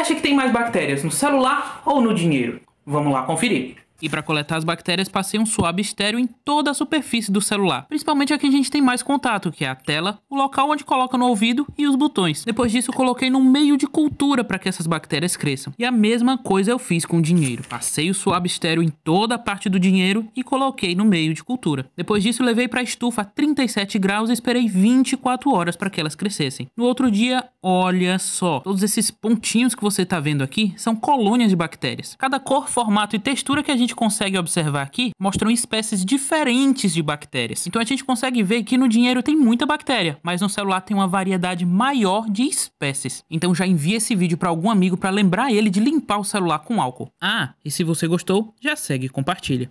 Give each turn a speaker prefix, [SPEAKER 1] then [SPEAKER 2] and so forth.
[SPEAKER 1] acha que tem mais bactérias no celular ou no dinheiro? Vamos lá conferir. E para coletar as bactérias, passei um suave estéreo em toda a superfície do celular, principalmente a que a gente tem mais contato, que é a tela, o local onde coloca no ouvido e os botões. Depois disso, coloquei no meio de cultura para que essas bactérias cresçam. E a mesma coisa eu fiz com o dinheiro. Passei o suave estéreo em toda a parte do dinheiro e coloquei no meio de cultura. Depois disso, levei para a estufa a 37 graus e esperei 24 horas para que elas crescessem. No outro dia, olha só, todos esses pontinhos que você está vendo aqui são colônias de bactérias. Cada cor, formato e textura que a gente gente consegue observar aqui mostram espécies diferentes de bactérias. Então a gente consegue ver que no dinheiro tem muita bactéria, mas no celular tem uma variedade maior de espécies. Então já envia esse vídeo para algum amigo para lembrar ele de limpar o celular com álcool. Ah, e se você gostou, já segue e compartilha.